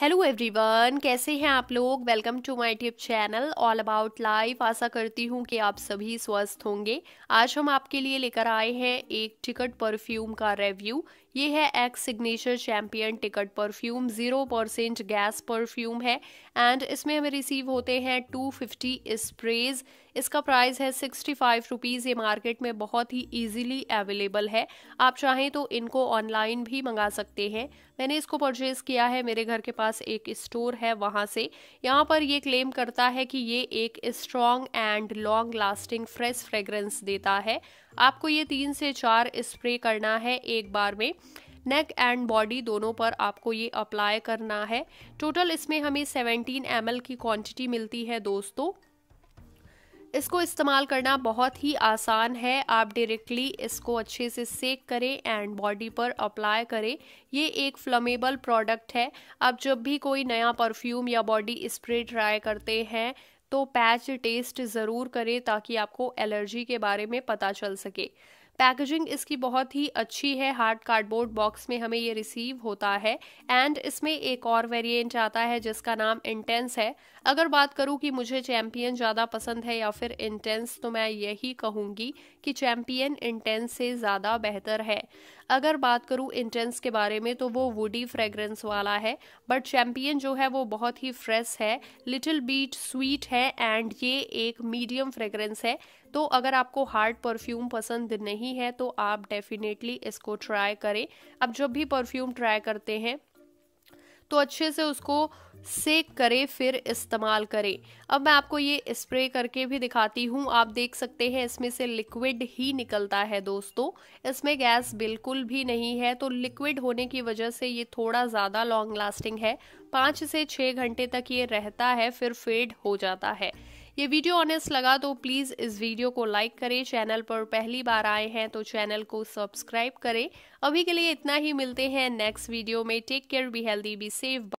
hello everyone कैसे हैं आप लोग welcome to my tube channel all about life आशा करती हूँ कि आप सभी स्वस्थ होंगे आज हम आपके लिए लेकर आए हैं एक टिकट परफ्यूम का रिव्यू ये है X signature champion ticket perfume zero percent gas perfume है एंड इसमें हमें रिसीव होते हैं टू फिफ्टी स्प्रेज़ इसका प्राइस है सिक्सटी फाइव रुपीज़ ये मार्केट में बहुत ही इजीली अवेलेबल है आप चाहें तो इनको ऑनलाइन भी मंगा सकते हैं मैंने इसको परचेज़ किया है मेरे घर के पास एक स्टोर है वहाँ से यहाँ पर ये क्लेम करता है कि ये एक strong and long lasting fresh fragrance देता है आपको ये तीन से चार स्प्रे करना है एक बार में नेक एंड बॉडी दोनों पर आपको ये अप्लाई करना है टोटल इसमें हमें 17 एम की क्वांटिटी मिलती है दोस्तों इसको इस्तेमाल करना बहुत ही आसान है आप डायरेक्टली इसको अच्छे से सेक करें एंड बॉडी पर अप्लाई करें ये एक फ्लमेबल प्रोडक्ट है आप जब भी कोई नया परफ्यूम या बॉडी स्प्रे ट्राई करते हैं तो पैच टेस्ट ज़रूर करें ताकि आपको एलर्जी के बारे में पता चल सके पैकेजिंग इसकी बहुत ही अच्छी है हार्ड कार्डबोर्ड बॉक्स में हमें ये रिसीव होता है एंड इसमें एक और वेरिएंट आता है जिसका नाम इंटेंस है अगर बात करूँ कि मुझे चैम्पियन ज़्यादा पसंद है या फिर इंटेंस तो मैं यही कहूँगी कि चैम्पियन इंटेंस से ज़्यादा बेहतर है अगर बात करूँ इंटेंस के बारे में तो वो वुडी फ्रेगरेंस वाला है बट चैम्पियन जो है वो बहुत ही फ्रेश है लिटिल बीट स्वीट है एंड ये एक मीडियम फ्रेगरेंस है तो अगर आपको हार्ड परफ्यूम पसंद नहीं है तो आप डेफिनेटली इसको ट्राई करें अब जब भी परफ्यूम ट्राई करते हैं तो अच्छे से उसको सेक करें फिर इस्तेमाल करें अब मैं आपको ये स्प्रे करके भी दिखाती हूँ आप देख सकते हैं इसमें से लिक्विड ही निकलता है दोस्तों इसमें गैस बिल्कुल भी नहीं है तो लिक्विड होने की वजह से ये थोड़ा ज़्यादा लॉन्ग लास्टिंग है पाँच से छः घंटे तक ये रहता है फिर फेड हो जाता है ये वीडियो ऑनेस्ट लगा तो प्लीज़ इस वीडियो को लाइक करें चैनल पर पहली बार आए हैं तो चैनल को सब्सक्राइब करें अभी के लिए इतना ही मिलते हैं नेक्स्ट वीडियो में take care be healthy be safe